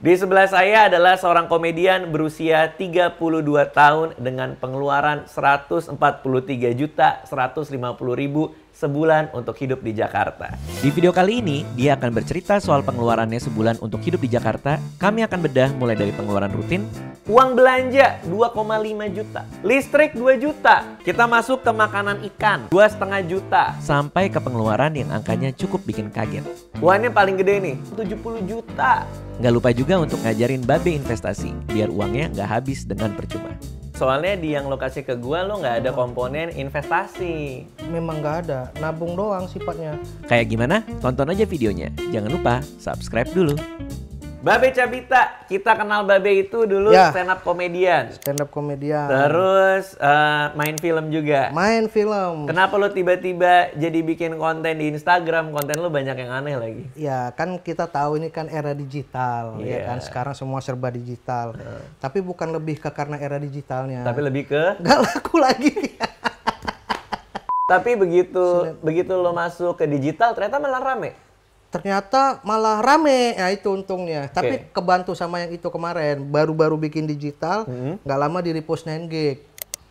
Di sebelah saya adalah seorang komedian berusia 32 tahun dengan pengeluaran 143 juta 150 ribu sebulan untuk hidup di Jakarta. Di video kali ini, dia akan bercerita soal pengeluarannya sebulan untuk hidup di Jakarta. Kami akan bedah mulai dari pengeluaran rutin, uang belanja 2,5 juta, listrik 2 juta, kita masuk ke makanan ikan 2,5 juta, sampai ke pengeluaran yang angkanya cukup bikin kaget. Uangnya paling gede nih, 70 juta. Nggak lupa juga untuk ngajarin babe investasi, biar uangnya nggak habis dengan percuma. Soalnya di yang lokasi ke gua lo nggak ada komponen investasi. Memang nggak ada, nabung doang sifatnya. Kayak gimana? Tonton aja videonya. Jangan lupa subscribe dulu. Babe Cabita, kita kenal Babe itu dulu ya. stand up komedian. Stand up komedian. Terus uh, main film juga. Main film. Kenapa lu tiba-tiba jadi bikin konten di Instagram? Konten lu banyak yang aneh lagi. Ya kan kita tahu ini kan era digital, yeah. ya iya. kan sekarang semua serba digital. Hmm. Tapi bukan lebih ke karena era digitalnya. Tapi lebih ke? Gak laku lagi. Tapi begitu Sinet. begitu lo masuk ke digital ternyata malah rame ternyata malah rame ya itu untungnya tapi kebantu sama yang itu kemarin baru-baru bikin digital mm-hmm. nggak mm -hmm. lama di repost 9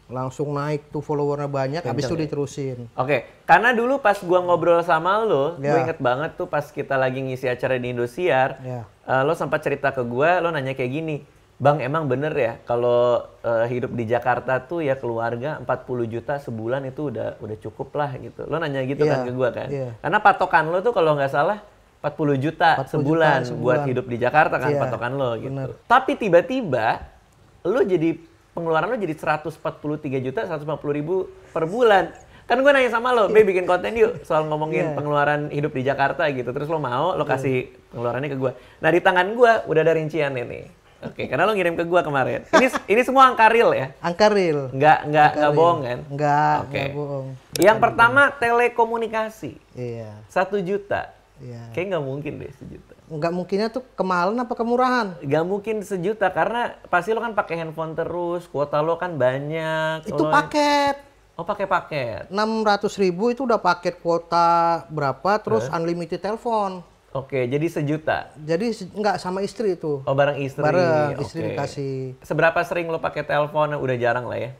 langsung naik tuh followernya banyak Kenceng, habis itu ya? diterusin oke okay. karena dulu pas gua ngobrol sama lo yeah. gue ya. inget banget tuh pas kita lagi ngisi acara di Indosiar yeah. Ya. uh, lo sempat cerita ke gua lo nanya kayak gini Bang emang bener ya kalau uh, hidup di Jakarta tuh ya keluarga 40 juta sebulan itu udah udah cukup lah gitu. Lo nanya gitu yeah, kan iya, ke gue kan. Yeah. Karena patokan lo tuh kalau nggak salah 40 juta 40 juta sebulan buat hidup di Jakarta kan yeah, patokan lo gitu. Bener. Tapi tiba-tiba lo jadi pengeluaran lo jadi 143 juta 150 ribu per bulan. Kan gue nanya sama lo, Be bikin konten yuk soal ngomongin yeah. pengeluaran hidup di Jakarta gitu. Terus lo mau, lo iya. kasih pengeluarannya ke gue. Nah di tangan gue udah ada rincian ini. Oke, karena lo ngirim ke gua kemarin. Ini ini semua angka real ya? Angka real. Enggak enggak enggak bohong kan? Enggak, okay. enggak bohong. Yang pertama telekomunikasi. Iya. Satu juta. Iya. Kayaknya enggak mungkin deh sejuta. Enggak mungkinnya tuh kemahalan apa kemurahan? Enggak mungkin sejuta karena pasti lo kan pakai handphone terus, kuota lo kan banyak. Itu lo... paket. Oh pakai paket. Enam ratus ribu itu udah paket kuota berapa, terus eh? unlimited telepon. Oke, jadi sejuta. Jadi nggak sama istri itu. Oh, bareng istri. Bareng istri dikasih. Seberapa sering lo pakai telepon? Udah jarang lah ya.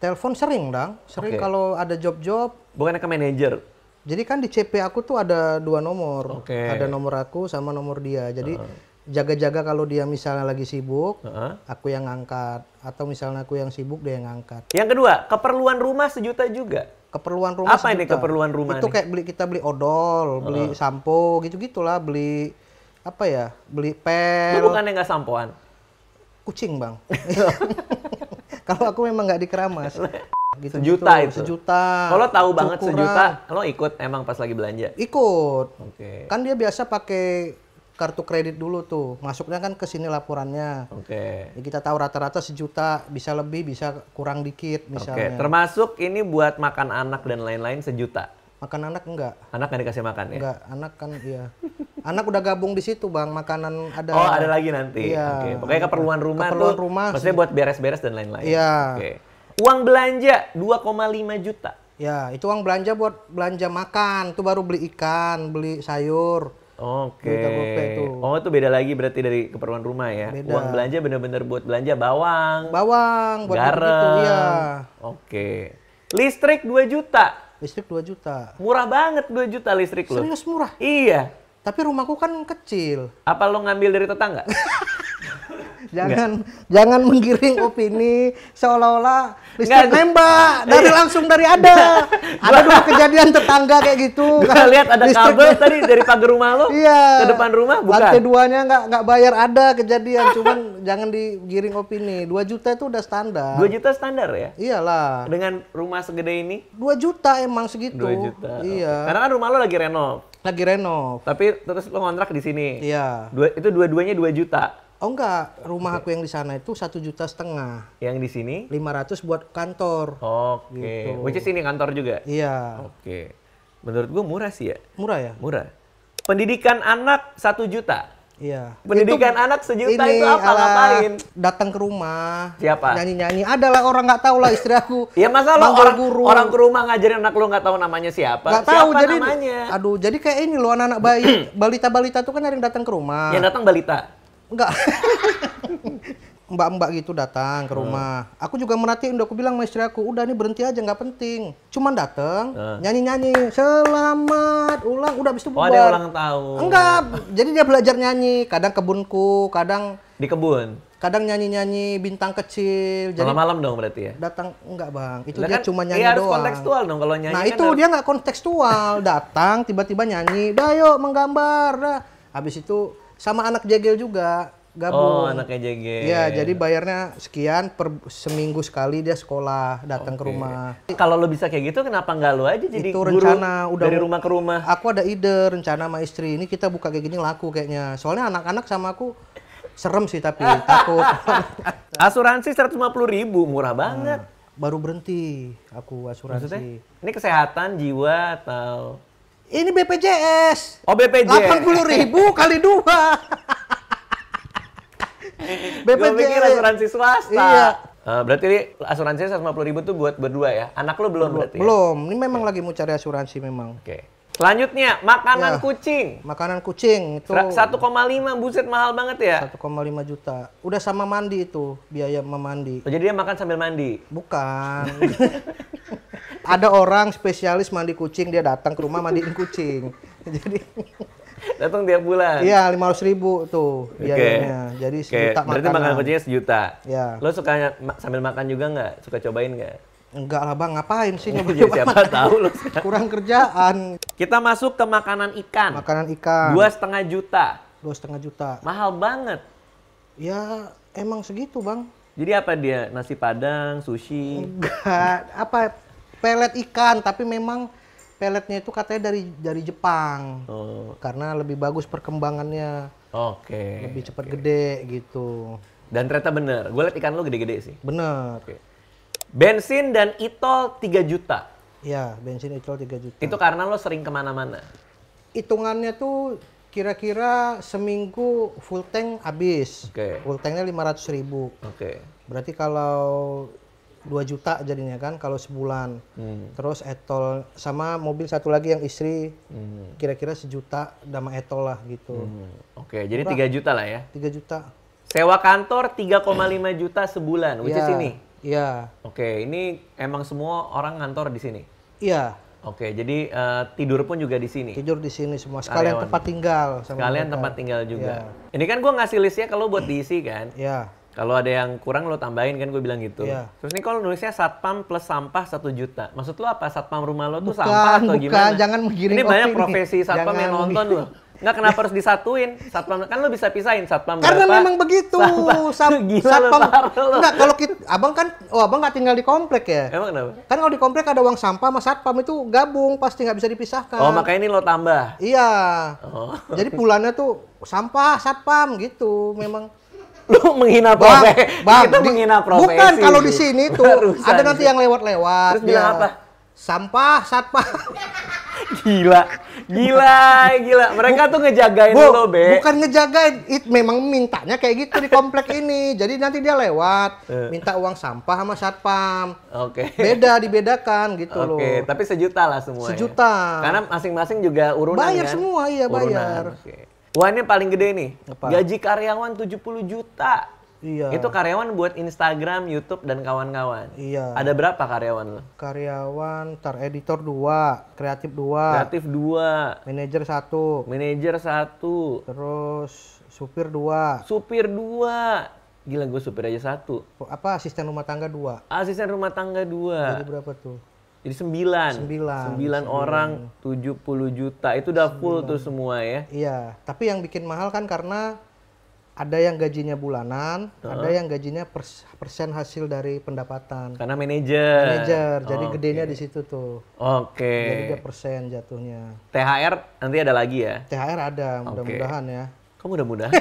Telepon sering dong. Sering kalau ada job-job. Bukan ke manajer. Jadi kan di CP aku tuh ada dua nomor. Oke. Ada nomor aku sama nomor dia. Jadi jaga-jaga kalau dia misalnya lagi sibuk, uh aku yang ngangkat atau misalnya aku yang sibuk dia yang ngangkat. Yang kedua, keperluan rumah sejuta juga keperluan rumah apa sejuta. ini keperluan rumah itu nih? kayak beli kita beli odol beli uh. sampo gitu gitulah beli apa ya beli pel lu bukan yang nggak sampoan kucing bang kalau aku memang nggak dikeramas gitu, sejuta gitu. itu sejuta kalau tahu cukuran. banget sejuta kalau ikut emang pas lagi belanja ikut okay. kan dia biasa pakai kartu kredit dulu tuh. Masuknya kan ke sini laporannya. Oke. Okay. kita tahu rata-rata sejuta, bisa lebih, bisa kurang dikit misalnya. okay. termasuk ini buat makan anak dan lain-lain sejuta. Makan anak enggak? Anak nggak dikasih makan ya? Enggak, anak kan iya. anak udah gabung di situ bang, makanan ada. Oh ada lagi nanti. Iya. Oke. Okay. Pokoknya keperluan rumah keperluan tuh. rumah. Maksudnya buat beres-beres dan lain-lain. Iya. Oke. Okay. Uang belanja 2,5 juta. Ya, itu uang belanja buat belanja makan. Itu baru beli ikan, beli sayur, Oke. Okay. Oh itu beda lagi berarti dari keperluan rumah ya. Beda. Uang belanja bener-bener buat belanja bawang. Bawang. Buat gitu, garam. ya. Oke. Okay. Listrik 2 juta. Listrik 2 juta. Murah banget 2 juta listrik lo. Serius murah? Iya. Tapi rumahku kan kecil. Apa lo ngambil dari tetangga? jangan Nggak. jangan menggiring opini seolah-olah listrik nembak dari iya. langsung dari ada. ada dua kejadian tetangga kayak gitu. Gua kan. lihat ada listrik kabel tadi dari pagar rumah lo iya. ke depan rumah bukan. Lantai duanya nggak nggak bayar ada kejadian cuman jangan digiring opini. dua juta itu udah standar. dua juta standar ya? Iyalah. Dengan rumah segede ini? dua juta emang segitu. 2 juta. Iya. Okay. Karena kan rumah lo lagi renov. Lagi renov. Tapi terus lo ngontrak di sini. Iya. Dua, itu dua-duanya dua juta. Oh enggak, rumah aku yang di sana itu satu juta setengah. Yang di sini? 500 buat kantor. Oke. Okay. Gitu. Which is ini kantor juga? Iya. Oke. Okay. Menurut gua murah sih ya. Murah ya? Murah. Pendidikan anak satu juta. Iya. Pendidikan itu, anak sejuta ini, itu apa? Ala, ngapain? Datang ke rumah. Siapa? Nyanyi-nyanyi. Adalah orang nggak tahu lah istri aku. Iya masa lo orang, guru. orang ke rumah ngajarin anak lo nggak tahu namanya siapa? Nggak tahu jadi. Namanya? Aduh, jadi kayak ini lo anak-anak bayi balita-balita tuh kan ada yang datang ke rumah. Yang datang balita. Enggak. Mbak-mbak gitu datang ke hmm. rumah. Uh. Aku juga merhatiin, udah aku bilang sama istri aku, udah nih berhenti aja nggak penting. Cuman datang, uh. Hmm. nyanyi-nyanyi, selamat, ulang, udah habis itu bubar. Oh, ada ulang tahun. Enggak, jadi dia belajar nyanyi. Kadang kebunku, kadang di kebun kadang nyanyi-nyanyi bintang kecil. Jadi malam-malam dong berarti ya. Datang enggak, Bang. Itu Lekan, dia kan cuma iya, nyanyi iya, doang. kontekstual dong kalau nyanyi. Nah, kan itu dia nggak kontekstual. datang tiba-tiba nyanyi, "Dah yuk menggambar." Dah. Habis itu sama anak jegel juga gabung. Oh, anaknya jegel. Iya, jadi bayarnya sekian per seminggu sekali dia sekolah, datang okay. ke rumah. Kalau lo bisa kayak gitu, kenapa nggak lo aja jadi Itu guru rencana udah dari rumah ke rumah. Aku ada ide rencana sama istri. Ini kita buka kayak gini laku kayaknya. Soalnya anak-anak sama aku serem sih tapi takut. Asuransi puluh ribu, murah hmm, banget. Hmm, baru berhenti aku asuransi. Maksudnya, ini kesehatan jiwa atau ini BPJS. Oh BPJS. 80 ribu kali dua. BPJS. Gue pikir asuransi swasta. Iya. Uh, berarti ini asuransinya 150 ribu tuh buat berdua ya? Anak lo belum, belum berarti? Ya? Belum. Ini memang okay. lagi mau cari asuransi memang. Oke. Okay. Selanjutnya, makanan ya, kucing. Makanan kucing itu 1,5 buset mahal banget ya? 1,5 juta. Udah sama mandi itu biaya memandi. Oh, jadi dia makan sambil mandi. Bukan. Ada orang spesialis mandi kucing, dia datang ke rumah mandiin kucing. jadi datang tiap bulan. Iya, lima ribu tuh biayanya. Okay. Jadi sejuta okay. Berarti makanan kucingnya sejuta. Ya. Lo suka sambil makan juga nggak? Suka cobain nggak? Enggak lah bang, ngapain sih nyoba -nyoba? Iya, siapa tahu loh. Kurang kerjaan. Kita masuk ke makanan ikan. Makanan ikan. Dua setengah juta. Dua setengah juta. Mahal banget. Ya emang segitu bang. Jadi apa dia nasi padang, sushi? Enggak, apa pelet ikan tapi memang peletnya itu katanya dari dari Jepang. Oh. Karena lebih bagus perkembangannya. Oke. Okay. Lebih cepat okay. gede gitu. Dan ternyata bener. Gue liat ikan lo gede-gede sih. Bener. Okay. Bensin dan itol tol 3 juta. Ya, bensin etol tiga 3 juta. Itu karena lo sering kemana-mana? Hitungannya tuh kira-kira seminggu full tank habis. Okay. Full tanknya lima ratus ribu. Oke. Okay. Berarti kalau 2 juta jadinya kan kalau sebulan. Hmm. Terus etol sama mobil satu lagi yang istri kira hmm. kira-kira sejuta sama etol lah gitu. Hmm. Oke, okay, jadi tiga juta lah ya. tiga juta. Sewa kantor 3,5 lima juta sebulan, which yeah. is ya. ini. Iya. Oke, ini emang semua orang ngantor di sini. Iya. Oke, jadi uh, tidur pun juga di sini. Tidur di sini semua. Sekalian Karyawan. tempat tinggal. Sama Sekalian mereka. tempat tinggal juga. Ya. Ini kan gue ngasih listnya kalau buat diisi kan. Iya. Kalau ada yang kurang lo tambahin kan gue bilang gitu. Ya. Terus nih kalau nulisnya satpam plus sampah satu juta. Maksud lo apa satpam rumah lo tuh bukan, sampah atau bukan. gimana? Jangan menggiring. Ini banyak profesi ini. satpam jangan yang nonton lo. Nggak kenapa harus disatuin? Satpam kan lo bisa pisahin satpam Karena berapa? memang begitu. Satpam, Sat, gila satpam. Enggak, Nggak, kalau kita, abang kan, oh abang nggak tinggal di komplek ya? Emang kenapa? Kan kalau di komplek ada uang sampah sama satpam itu gabung, pasti nggak bisa dipisahkan. Oh makanya ini lo tambah? Iya. Oh. Jadi pulannya tuh sampah satpam gitu, memang lu menghina profesi. Bang, bang, menghina profesi. Bukan kalau di sini tuh ada nanti yang lewat-lewat. Terus bilang ya. apa? Sampah, satpam. gila, gila, gila. Mereka tuh ngejagain bu, lo, Be. Bukan ngejagain, it memang mintanya kayak gitu di komplek ini. Jadi nanti dia lewat, eh. minta uang sampah sama satpam. Oke. Okay. Beda dibedakan gitu okay. loh. Oke, tapi sejuta lah semua. Ya. Sejuta. Karena masing-masing juga urunan Bayar kan? semua, iya bayar. Okay. uangnya paling gede nih. Apa? Gaji karyawan 70 juta. Iya. Itu karyawan buat Instagram, YouTube dan kawan-kawan. Iya. Ada berapa karyawan lo? Karyawan tar editor dua, kreatif dua. Kreatif dua. Manajer satu. Manajer satu. Terus supir dua. Supir dua. Gila gue supir aja satu. Apa asisten rumah tangga dua? Asisten rumah tangga dua. Jadi berapa tuh? Jadi sembilan. Sembilan. Sembilan orang tujuh puluh juta. Itu udah full tuh semua ya? Iya. Tapi yang bikin mahal kan karena ada yang gajinya bulanan, uh ada yang gajinya pers persen hasil dari pendapatan. Karena manajer. Manajer, jadi okay. gedenya di situ tuh. Oke. Okay. Jadi dia persen jatuhnya. THR nanti ada lagi ya? THR ada, mudah-mudahan okay. ya. Kamu mudah-mudahan?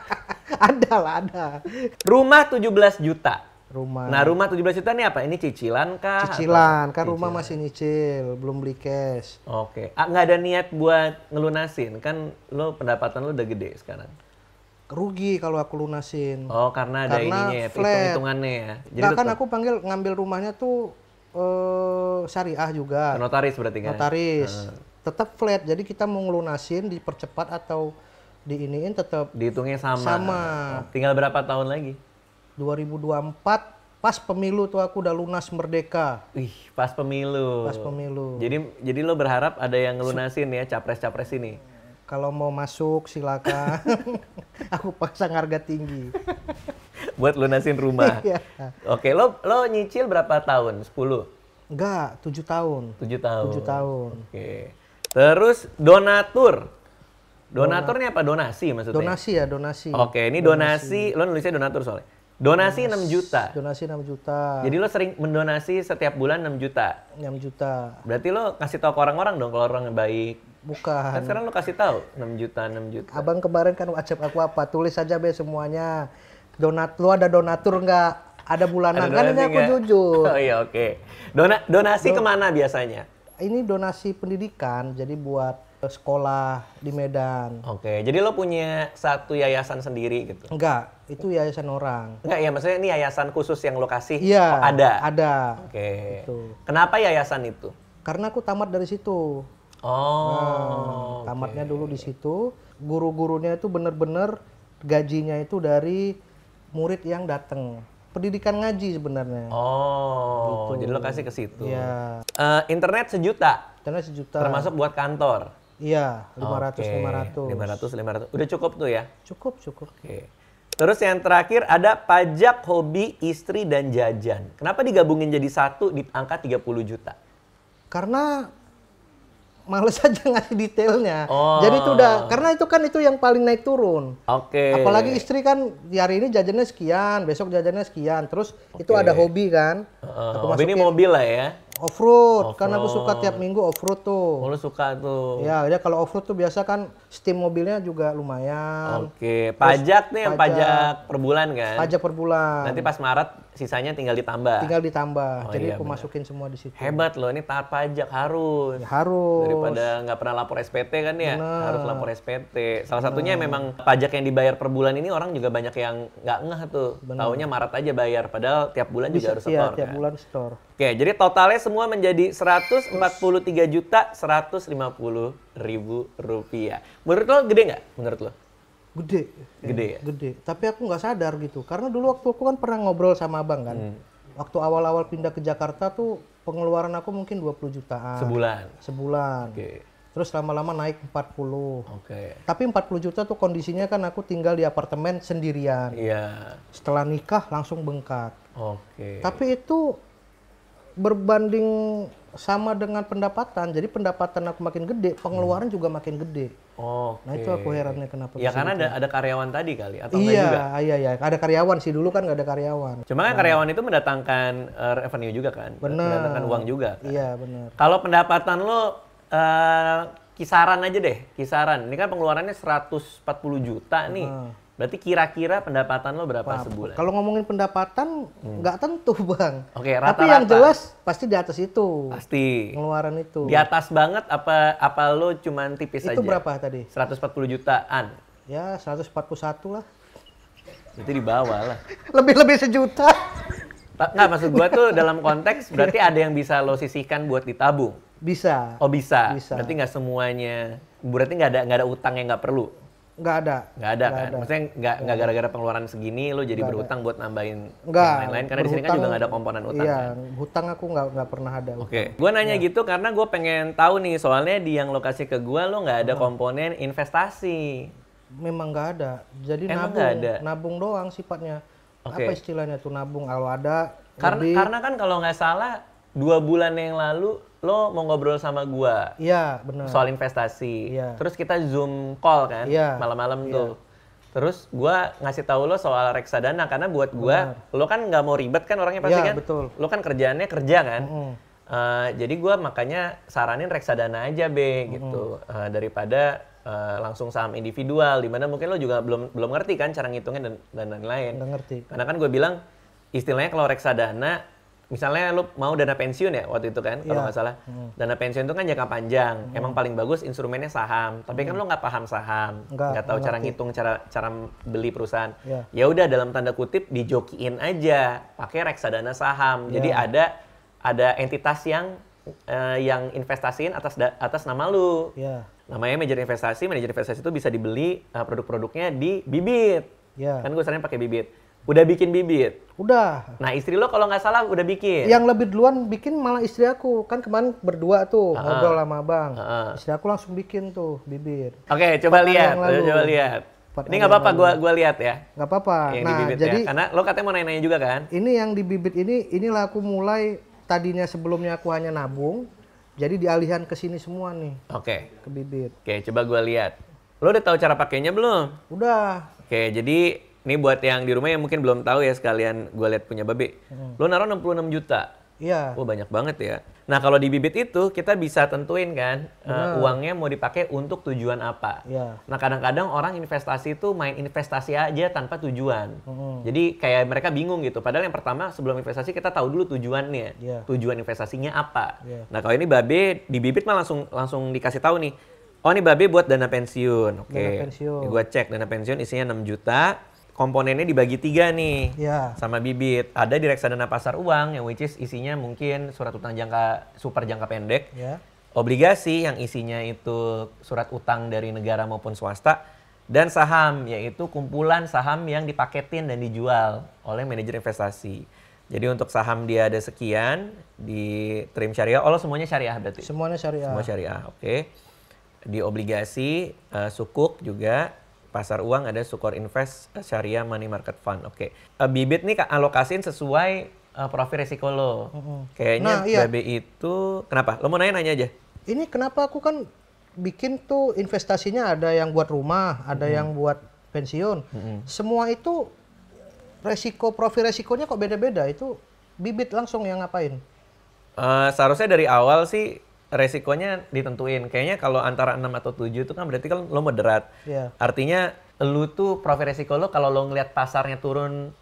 ada lah, ada. Rumah 17 juta. Rumah. Nah, rumah 17 juta ini apa? Ini cicilan kah? Cicilan, kan rumah masih nyicil, belum beli cash. Oke. Okay. Nggak ada niat buat ngelunasin, kan lo pendapatan lo udah gede sekarang rugi kalau aku lunasin. Oh, karena ada karena ininya ya, hitung-hitungannya ya. Jadi Bahkan kan aku panggil ngambil rumahnya tuh eh syariah juga. Notaris berarti kan? Notaris. Hmm. Tetap flat. Jadi kita mau ngelunasin dipercepat atau diiniin tetap dihitungnya sama. Sama. Oh, tinggal berapa tahun lagi? 2024 pas pemilu tuh aku udah lunas merdeka. Ih, pas pemilu. Pas pemilu. Jadi jadi lo berharap ada yang ngelunasin ya capres-capres ini. Kalau mau masuk silakan. Aku pasang harga tinggi. Buat lunasin rumah. Iya. Oke, lo lo nyicil berapa tahun? 10? Enggak, 7 tahun. 7 tahun. 7 tahun. Oke. Terus donatur. donaturnya apa? Donasi maksudnya? Donasi ya, donasi. Oke, ini donasi. donasi. Lo nulisnya donatur soalnya Donasi enam juta. Donasi enam juta. Jadi lo sering mendonasi setiap bulan enam juta. enam juta. Berarti lo kasih tahu ke orang-orang dong kalau orang yang baik. Bukan. Kan sekarang lo kasih tahu enam juta, enam juta. Abang kemarin kan WhatsApp aku apa? Tulis aja be semuanya. Donat lo ada donatur nggak? Ada bulanan ada kan ini aku jujur. Oh iya oke. Okay. Dona, donasi Don kemana biasanya? Ini donasi pendidikan, jadi buat sekolah di Medan. Oke, jadi lo punya satu yayasan sendiri gitu? Enggak, itu yayasan orang. Enggak, ya maksudnya ini yayasan khusus yang lo kasih? Iya. Oh, ada? Ada. Oke. Gitu. Kenapa yayasan itu? Karena aku tamat dari situ. Oh. Nah, tamatnya okay. dulu di situ. Guru-gurunya itu bener-bener gajinya itu dari murid yang datang pendidikan ngaji sebenarnya. Oh, gitu. jadi lo kasih ke situ. Iya. Uh, internet sejuta. Internet sejuta. Termasuk buat kantor. Iya, 500 okay. 500. 500 500. Udah cukup tuh ya? Cukup, cukup. Oke. Okay. Terus yang terakhir ada pajak hobi istri dan jajan. Kenapa digabungin jadi satu di angka 30 juta? Karena males aja ngasih detailnya. Oh. Jadi itu udah karena itu kan itu yang paling naik turun. Oke. Okay. Apalagi istri kan di hari ini jajannya sekian, besok jajannya sekian. Terus okay. itu ada hobi kan? Uh, hobi ini mobil lah ya off road karena aku suka tiap minggu off road tuh. Oh, lu suka tuh. Ya, dia ya kalau off road tuh biasa kan steam mobilnya juga lumayan. Oke, pajak Terus, nih yang pajak, pajak per bulan kan? Pajak per bulan. Nanti pas Maret sisanya tinggal ditambah. Tinggal ditambah. Oh, Jadi iya, aku bener. masukin semua di situ. Hebat loh, ini taat pajak harus. Ya, harus. Daripada nggak pernah lapor SPT kan ya, bener. harus lapor SPT. Salah satunya bener. memang pajak yang dibayar per bulan ini orang juga banyak yang nggak ngeh tuh. Bener. Maret aja bayar padahal tiap bulan Bisa, juga harus setor. Iya, kan? tiap bulan store. Oke, jadi totalnya semua menjadi 143 juta 150 ribu rupiah. Menurut lo gede nggak? Menurut lo? Gede. Gede ya? Gede. Tapi aku nggak sadar gitu. Karena dulu waktu aku kan pernah ngobrol sama abang kan. Hmm. Waktu awal-awal pindah ke Jakarta tuh pengeluaran aku mungkin 20 jutaan. Sebulan? Sebulan. Oke. Okay. Terus lama-lama naik 40. Oke. Okay. Tapi 40 juta tuh kondisinya kan aku tinggal di apartemen sendirian. Iya. Yeah. Setelah nikah langsung bengkak. Oke. Okay. Tapi itu berbanding sama dengan pendapatan. Jadi pendapatan aku makin gede, pengeluaran hmm. juga makin gede. Oh. Okay. Nah itu aku herannya kenapa. Ya karena gitu ada ya. ada karyawan tadi kali atau iya, juga? Iya iya ada karyawan sih dulu kan nggak ada karyawan. Cuma kan nah. karyawan itu mendatangkan uh, revenue juga kan. bener. Mendatangkan uang juga. Kan? Iya benar. Kalau pendapatan lo uh, kisaran aja deh kisaran. Ini kan pengeluarannya 140 juta nih. Nah Berarti kira-kira pendapatan lo berapa Wah, sebulan? Kalau ngomongin pendapatan hmm. nggak hmm. tentu bang. Oke okay, rata-rata. Tapi yang jelas pasti di atas itu. Pasti. Pengeluaran itu. Di atas banget apa apa lo cuma tipis itu aja? Itu berapa tadi? 140 jutaan. Ya 141 lah. Berarti di bawah lah. Lebih-lebih sejuta. Nggak maksud gua tuh dalam konteks berarti ada yang bisa lo sisihkan buat ditabung. Bisa. Oh bisa. Bisa. Berarti nggak semuanya. Berarti nggak ada nggak ada utang yang nggak perlu. Nggak ada. Nggak ada enggak kan? Ada. Maksudnya nggak nggak gara-gara pengeluaran segini lo jadi nggak berutang ada. buat nambahin lain-lain karena di sini kan juga nggak ada komponen utang. Iya, kan? hutang aku nggak nggak pernah ada. Oke. Okay. Gue nanya ya. gitu karena gue pengen tahu nih soalnya di yang lokasi ke gue lo nggak ada hmm. komponen investasi. Memang nggak ada. Jadi Emang nabung, ada. nabung doang sifatnya. Okay. Apa istilahnya tuh nabung? Kalau ada. Karena lebih... karena kan kalau nggak salah dua bulan yang lalu lo mau ngobrol sama gua. Iya, benar. Soal investasi. Ya. Terus kita Zoom call kan iya. malam-malam ya. tuh. Terus gua ngasih tahu lo soal reksadana karena buat gua bener. lo kan nggak mau ribet kan orangnya pasti ya, kan. betul. Lo kan kerjaannya kerja kan. Mm -hmm. Uh, jadi gua makanya saranin reksadana aja be gitu uh, daripada uh, langsung saham individual dimana mungkin lo juga belum belum ngerti kan cara ngitungnya dan dan lain-lain. Nggak ngerti. Karena kan gue bilang istilahnya kalau reksadana misalnya lu mau dana pensiun ya waktu itu kan yeah. kalau iya. nggak salah hmm. dana pensiun itu kan jangka panjang hmm. emang paling bagus instrumennya saham tapi kan hmm. kan lu nggak paham saham nggak tahu cara ngitung cara cara beli perusahaan iya. ya udah dalam tanda kutip dijokiin aja pakai reksadana saham yeah. jadi ada ada entitas yang uh, yang investasiin atas atas nama lu yeah. namanya manajer investasi manajer investasi itu bisa dibeli uh, produk-produknya di bibit yeah. kan gue sering pakai bibit Udah bikin bibit? Udah. Nah istri lo kalau nggak salah udah bikin? Yang lebih duluan bikin malah istri aku. Kan kemarin berdua tuh uh-huh. ngobrol sama abang. Uh-huh. Istri aku langsung bikin tuh bibit. Oke okay, coba lihat, coba lihat. Ini nggak apa-apa, gua gua lihat ya. Nggak apa-apa. nah, ya. jadi karena lo katanya mau nanya-nanya juga kan? Ini yang di bibit ini, inilah aku mulai tadinya sebelumnya aku hanya nabung, jadi dialihkan ke sini semua nih. Oke. Okay. Ke bibit. Oke, okay, coba gua lihat. Lo udah tahu cara pakainya belum? Udah. Oke, okay, jadi ini buat yang di rumah yang mungkin belum tahu ya sekalian gue lihat punya babi. Hmm. Lo naruh 66 juta. Iya. Wah banyak banget ya. Nah kalau di bibit itu kita bisa tentuin kan uh, uangnya mau dipakai untuk tujuan apa. Iya. Nah kadang-kadang orang investasi itu main investasi aja tanpa tujuan. Hmm. Jadi kayak mereka bingung gitu. Padahal yang pertama sebelum investasi kita tahu dulu tujuannya. Iya. Tujuan investasinya apa. Iya. Nah kalau ini babi di bibit mah langsung langsung dikasih tahu nih. Oh ini babi buat dana pensiun. Oke. Okay. Dana pensiun. Gue cek dana pensiun isinya 6 juta komponennya dibagi tiga nih yeah. sama bibit. Ada di reksadana pasar uang yang which is isinya mungkin surat utang jangka super jangka pendek, yeah. obligasi yang isinya itu surat utang dari negara maupun swasta dan saham yaitu kumpulan saham yang dipaketin dan dijual oleh manajer investasi. Jadi untuk saham dia ada sekian di trim syariah. Oh, semuanya syariah berarti? Semuanya syariah. Semua syariah, oke. Okay. Di obligasi, uh, sukuk juga pasar uang ada Sukor Invest Syariah Money Market Fund. Oke. Okay. Uh, eh, bibit nih alokasin sesuai uh, profil resiko lo. Mm -hmm. Kayaknya nah, iya. BBI itu kenapa? Lo mau nanya nanya aja. Ini kenapa aku kan bikin tuh investasinya ada yang buat rumah, ada -hmm. yang buat pensiun. -hmm. Semua itu resiko profil resikonya kok beda-beda itu bibit langsung yang ngapain? Uh, seharusnya dari awal sih resikonya ditentuin. Kayaknya kalau antara 6 atau 7 itu kan berarti kan lo moderat. Yeah. Artinya lu tuh profil resiko lo kalau lo ngelihat pasarnya turun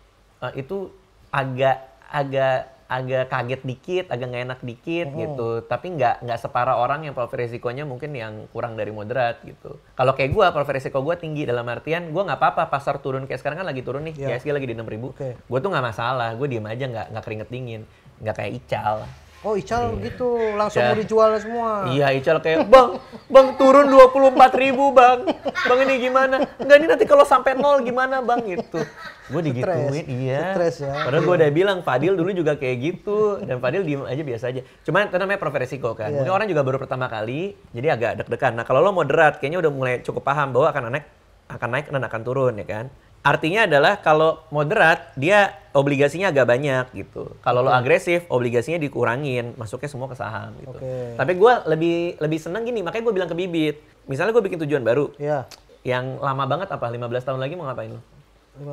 uh, itu agak agak agak kaget dikit, agak nggak enak dikit hmm. gitu. Tapi nggak nggak separah orang yang profil resikonya mungkin yang kurang dari moderat gitu. Kalau kayak gue, profil resiko gue tinggi dalam artian gue nggak apa-apa pasar turun kayak sekarang kan lagi turun nih, yeah. lagi di enam ribu. Okay. Gue tuh nggak masalah, gue diem aja nggak nggak keringet dingin, nggak kayak Ical. Oh Ical iya. gitu, langsung iya. mau dijual semua. Iya Ical kayak, bang, bang turun 24 ribu bang. Bang ini gimana? Enggak ini nanti kalau sampai nol gimana bang gitu. Gue digituin, iya. Stres ya. Padahal gue iya. udah bilang, Fadil dulu juga kayak gitu. Dan Fadil diem aja biasa aja. Cuman itu namanya profesi kok kan. Yeah. Mungkin orang juga baru pertama kali, jadi agak deg-degan. Nah kalau lo moderat, kayaknya udah mulai cukup paham bahwa akan naik, akan naik dan akan turun ya kan. Artinya adalah kalau moderat dia obligasinya agak banyak gitu. Kalau okay. lo agresif obligasinya dikurangin, masuknya semua ke saham gitu. Okay. Tapi gue lebih lebih seneng gini, makanya gue bilang ke Bibit, misalnya gue bikin tujuan baru, yeah. yang lama banget apa 15 tahun lagi mau ngapain lo?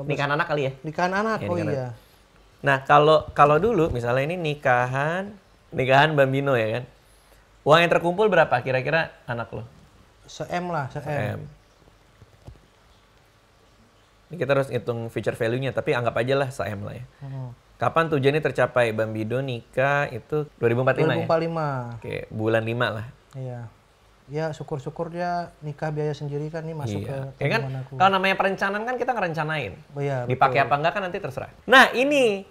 Nikahan anak kali ya? Nikahan anak, ya, oh iya. Nah kalau kalau dulu misalnya ini nikahan nikahan Bambino ya kan, uang yang terkumpul berapa kira-kira anak lo? Se M lah, se M. Se -M kita harus hitung future value-nya, tapi anggap aja lah saya lah ya. Hmm. Kapan tujuannya tercapai? Bambido nikah itu 2045, 2045. ya? 2045. Oke, bulan 5 lah. Iya. Ya syukur-syukur dia nikah biaya sendiri kan ini masuk iya. ke ya kan aku. kalau namanya perencanaan kan kita ngerencanain. Oh, iya, Dipakai apa enggak kan nanti terserah. Nah, ini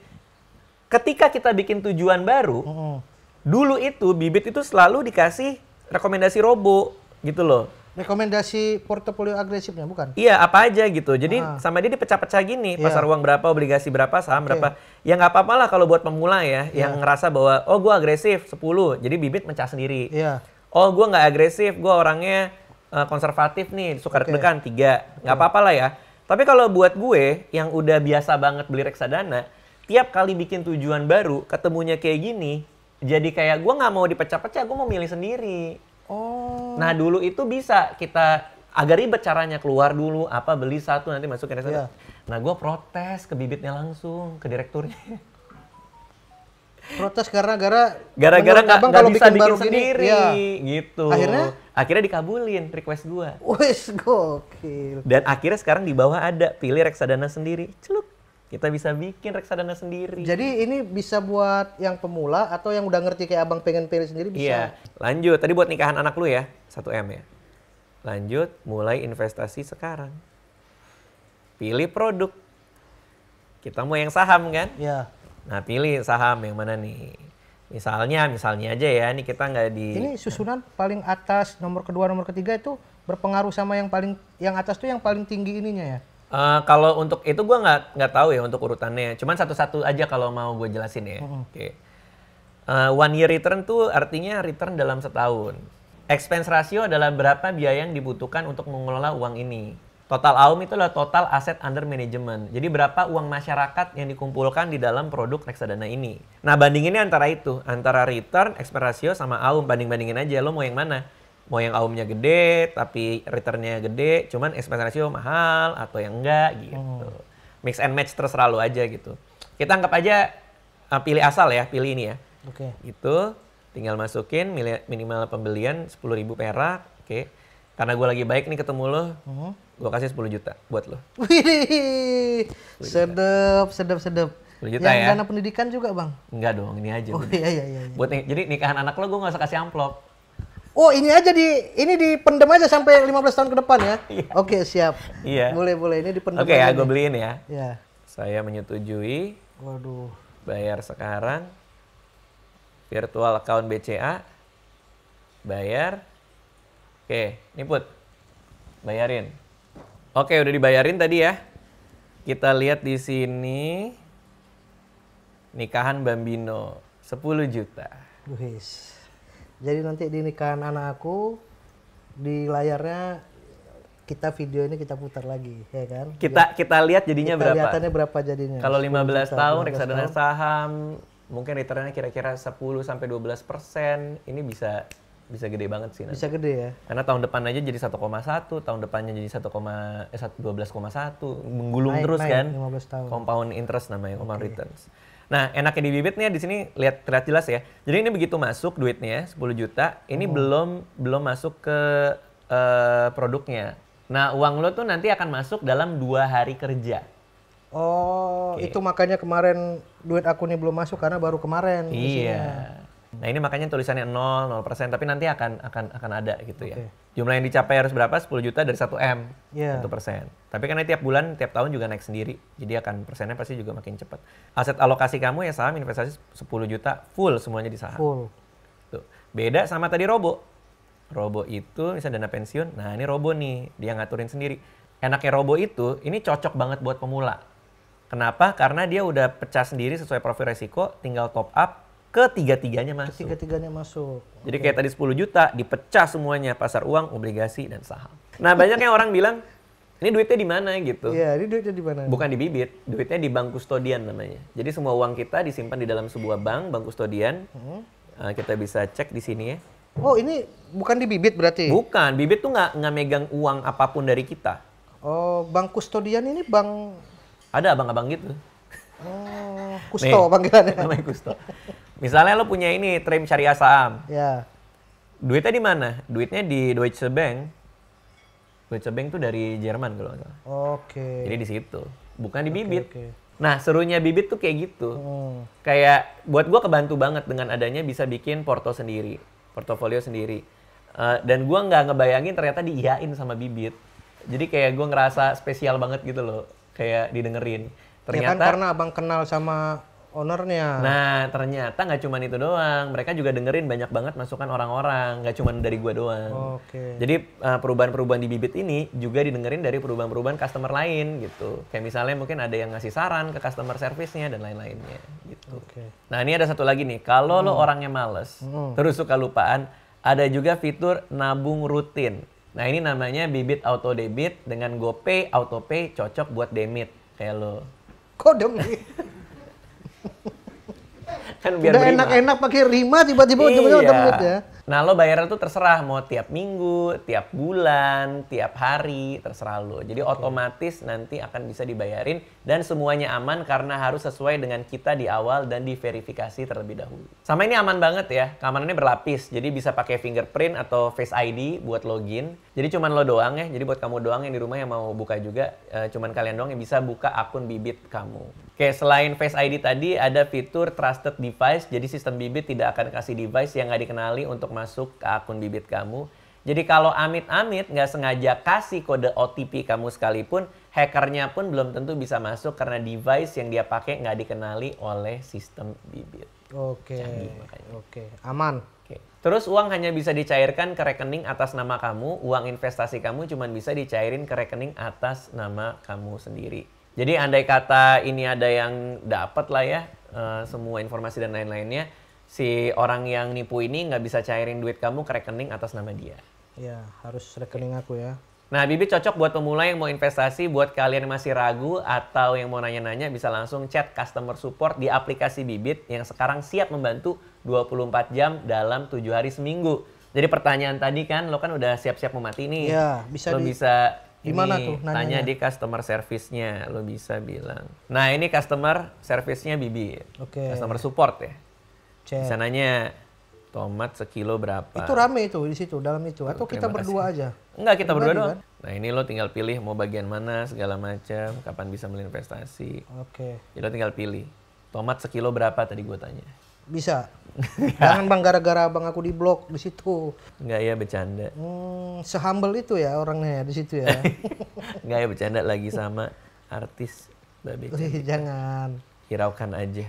ketika kita bikin tujuan baru, -hmm. dulu itu bibit itu selalu dikasih rekomendasi robo gitu loh. Rekomendasi portofolio agresifnya bukan? Iya, apa aja gitu. Jadi ah. sama dia dipecah-pecah gini, yeah. pasar uang berapa, obligasi berapa, saham okay. berapa. Yang ya, nggak apa-apa lah kalau buat pemula ya, yeah. yang ngerasa bahwa oh gue agresif 10, jadi bibit mecah sendiri. Yeah. Oh gue nggak agresif, gue orangnya eh, konservatif nih, suka okay. deg-degan tiga, nggak apa-apa lah ya. Tapi kalau buat gue yang udah biasa banget beli reksadana, tiap kali bikin tujuan baru, ketemunya kayak gini, jadi kayak gue nggak mau dipecah-pecah, gue mau milih sendiri. Oh. Nah dulu itu bisa kita agak ribet caranya keluar dulu apa beli satu nanti masukin ke Yeah. Nah gue protes ke bibitnya langsung ke direkturnya. Protes karena gara gara-gara nggak -gara kalau bisa bikin, bikin sendiri iya. gitu. Akhirnya akhirnya dikabulin request gue. Wes gokil. Dan akhirnya sekarang di bawah ada pilih reksadana sendiri. Celup kita bisa bikin reksadana sendiri. Jadi ini bisa buat yang pemula atau yang udah ngerti kayak abang pengen pilih sendiri bisa. Iya. Lanjut. Tadi buat nikahan anak lu ya, 1M ya. Lanjut, mulai investasi sekarang. Pilih produk. Kita mau yang saham kan? Iya. Nah pilih saham yang mana nih? Misalnya, misalnya aja ya, ini kita nggak di... Ini susunan paling atas, nomor kedua, nomor ketiga itu berpengaruh sama yang paling, yang atas tuh yang paling tinggi ininya ya? Uh, kalau untuk itu gue nggak nggak tahu ya untuk urutannya. Cuman satu-satu aja kalau mau gue jelasin ya. Mm-hmm. Oke. Okay. Uh, eh, one year return tuh artinya return dalam setahun. Expense ratio adalah berapa biaya yang dibutuhkan untuk mengelola uang ini. Total AUM itu adalah total aset under management. Jadi berapa uang masyarakat yang dikumpulkan di dalam produk reksadana ini. Nah bandinginnya antara itu, antara return, expense ratio sama AUM banding bandingin aja. Lo mau yang mana? mau yang aumnya gede tapi returnnya gede cuman expense ratio mahal atau yang enggak gitu hmm. mix and match terus selalu aja gitu kita anggap aja uh, pilih asal ya pilih ini ya oke okay. itu tinggal masukin minimal pembelian 10.000 perak oke okay. karena gue lagi baik nih ketemu lo hmm. gue kasih 10 juta buat lo sedap sedep sedep sedep juta yang ya. dana pendidikan juga bang? Enggak dong, ini aja. Oh, iya, iya, iya, iya. Buat nih, jadi nikahan anak lo gue gak usah kasih amplop. Oh ini aja di ini dipendem aja sampai 15 tahun ke depan ya. Iya. Oke okay, siap. Iya. Boleh boleh ini dipendem. Oke okay, ya gue beliin ya. Iya. Saya menyetujui. Waduh. Bayar sekarang. Virtual account BCA. Bayar. Oke, okay, ini put. Bayarin. Oke, okay, udah dibayarin tadi ya. Kita lihat di sini nikahan Bambino 10 juta. Luis jadi nanti di nikahan anak aku di layarnya kita video ini kita putar lagi ya kan kita ya. kita lihat jadinya kita berapa kelihatannya berapa jadinya kalau 15 juta, tahun reksadana saham mungkin returnnya kira-kira 10 sampai 12 persen ini bisa bisa gede banget sih nanti. bisa gede ya karena tahun depan aja jadi 1,1 tahun depannya jadi 1, eh, 12,1 menggulung terus naik, kan 15 tahun compound interest namanya compound okay. returns Nah, enaknya di bibitnya di sini lihat terlihat jelas ya. Jadi ini begitu masuk duitnya 10 juta, ini hmm. belum belum masuk ke uh, produknya. Nah, uang lo tuh nanti akan masuk dalam dua hari kerja. Oh, okay. itu makanya kemarin duit aku nih belum masuk karena baru kemarin. Iya. Nah ini makanya tulisannya 0, 0 persen, tapi nanti akan akan akan ada gitu okay. ya. Jumlah yang dicapai harus berapa? 10 juta dari 1 M, yeah. 1 persen. Tapi karena tiap bulan, tiap tahun juga naik sendiri, jadi akan persennya pasti juga makin cepat. Aset alokasi kamu ya saham investasi 10 juta full semuanya di saham. Full. Tuh. Beda sama tadi robo. Robo itu misalnya dana pensiun, nah ini robo nih, dia ngaturin sendiri. Enaknya robo itu, ini cocok banget buat pemula. Kenapa? Karena dia udah pecah sendiri sesuai profil resiko, tinggal top up, ketiga-tiganya masuk. Ketiga-tiganya masuk. Jadi okay. kayak tadi 10 juta dipecah semuanya pasar uang, obligasi dan saham. Nah, banyak yang orang bilang ini duitnya di mana gitu? Iya, ini duitnya di mana? Bukan di bibit, duitnya di bank kustodian namanya. Jadi semua uang kita disimpan di dalam sebuah bank, bank kustodian. Hmm. Uh, kita bisa cek di sini ya. Oh, ini bukan di bibit berarti? Bukan, bibit tuh nggak nggak megang uang apapun dari kita. Oh, bank kustodian ini bank ada abang-abang gitu. Oh, kusto Nih, panggilannya. Namanya kusto. Misalnya lo punya ini trim syariah saham. Ya. Duitnya di mana? Duitnya di Deutsche Bank. Deutsche Bank tuh dari Jerman kalau nggak salah. Oke. Okay. Jadi di situ, bukan di okay, bibit. Okay. Nah, serunya bibit tuh kayak gitu. Hmm. Kayak buat gue kebantu banget dengan adanya bisa bikin porto sendiri, portofolio sendiri. Uh, dan gue nggak ngebayangin ternyata diiyain sama bibit. Jadi kayak gue ngerasa spesial banget gitu loh, kayak didengerin. Ternyata ya kan karena abang kenal sama ownernya. Nah, ternyata nggak cuma itu doang. Mereka juga dengerin banyak banget masukan orang-orang, nggak cuma dari gua doang. Oke. Okay. Jadi eh, perubahan-perubahan di bibit ini juga didengerin dari perubahan-perubahan customer lain gitu. Kayak misalnya mungkin ada yang ngasih saran ke customer service-nya dan lain-lainnya gitu. Oke. Okay. Nah, ini ada satu lagi nih. Kalau hmm. lo orangnya males, hmm. terus suka lupaan, ada juga fitur nabung rutin. Nah, ini namanya bibit auto debit dengan GoPay, auto pay cocok buat demit kayak lo kodong kan biar udah enak-enak pakai rima tiba-tiba iya. ujung-ujungnya iya. ya Nah lo bayarnya tuh terserah mau tiap minggu, tiap bulan, tiap hari, terserah lo. Jadi okay. otomatis nanti akan bisa dibayarin dan semuanya aman karena harus sesuai dengan kita di awal dan diverifikasi terlebih dahulu. Sama ini aman banget ya, keamanannya berlapis. Jadi bisa pakai fingerprint atau face ID buat login. Jadi cuman lo doang ya, jadi buat kamu doang yang di rumah yang mau buka juga, e, cuman kalian doang yang bisa buka akun bibit kamu. Oke, selain Face ID tadi ada fitur Trusted Device, jadi sistem bibit tidak akan kasih device yang nggak dikenali untuk masuk ke akun bibit kamu. Jadi kalau amit-amit nggak sengaja kasih kode OTP kamu sekalipun, hackernya pun belum tentu bisa masuk karena device yang dia pakai nggak dikenali oleh sistem bibit. Oke. Okay. Oke. Okay. Aman. Okay. Terus uang hanya bisa dicairkan ke rekening atas nama kamu, uang investasi kamu cuma bisa dicairin ke rekening atas nama kamu sendiri. Jadi andai kata ini ada yang dapat lah ya uh, semua informasi dan lain-lainnya, si orang yang nipu ini nggak bisa cairin duit kamu ke rekening atas nama dia. Iya, harus rekening aku ya. Nah, Bibi cocok buat pemula yang mau investasi, buat kalian yang masih ragu atau yang mau nanya-nanya bisa langsung chat customer support di aplikasi Bibit yang sekarang siap membantu 24 jam dalam 7 hari seminggu. Jadi pertanyaan tadi kan lo kan udah siap-siap mau mati nih. Iya, bisa lo di... bisa Gimana ini, tuh nanyanya? Tanya di customer service-nya, lo bisa bilang. Nah, ini customer service-nya Bibi. Oke. Okay. Customer support ya. Di sananya tomat sekilo berapa? Itu rame itu di situ dalam itu. Atau kita berdua kasih. aja? Enggak, kita berdua doang. Kan? Nah, ini lo tinggal pilih mau bagian mana, segala macam, kapan bisa melinvestasi. Oke. Okay. Jadi lo tinggal pilih. Tomat sekilo berapa tadi gue tanya? Bisa. Jangan bang gara-gara bang aku di blok di situ. Enggak ya bercanda. Hmm, sehumble itu ya orangnya ya, di situ ya. Enggak ya bercanda lagi sama artis babi. Jangan. Hiraukan aja.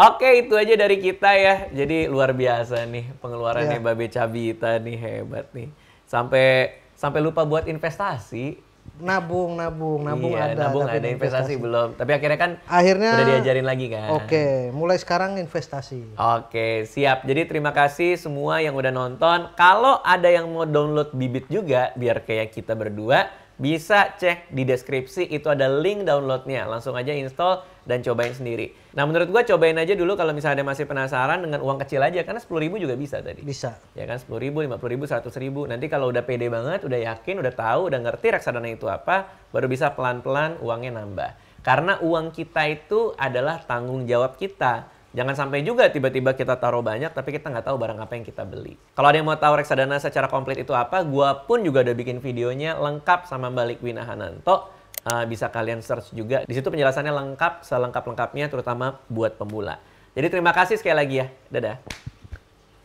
Oke, itu aja dari kita ya. Jadi luar biasa nih pengeluarannya yeah. Babe Cabita nih hebat nih. Sampai sampai lupa buat investasi nabung nabung nabung iya, ada nabung ada investasi, investasi belum tapi akhirnya kan akhirnya udah diajarin lagi kan oke okay, mulai sekarang investasi oke okay, siap jadi terima kasih semua yang udah nonton kalau ada yang mau download bibit juga biar kayak kita berdua bisa cek di deskripsi itu ada link downloadnya. Langsung aja install dan cobain sendiri. Nah menurut gua cobain aja dulu kalau misalnya ada masih penasaran dengan uang kecil aja. Karena sepuluh ribu juga bisa tadi. Bisa. Ya kan sepuluh ribu, lima puluh ribu, seratus ribu. Nanti kalau udah pede banget, udah yakin, udah tahu, udah ngerti reksadana itu apa. Baru bisa pelan-pelan uangnya nambah. Karena uang kita itu adalah tanggung jawab kita Jangan sampai juga tiba-tiba kita taruh banyak tapi kita nggak tahu barang apa yang kita beli. Kalau ada yang mau tahu reksadana secara komplit itu apa, gua pun juga udah bikin videonya lengkap sama Balik Winahananto. Uh, eh, bisa kalian search juga. Di situ penjelasannya lengkap, selengkap-lengkapnya terutama buat pemula. Jadi terima kasih sekali lagi ya. Dadah.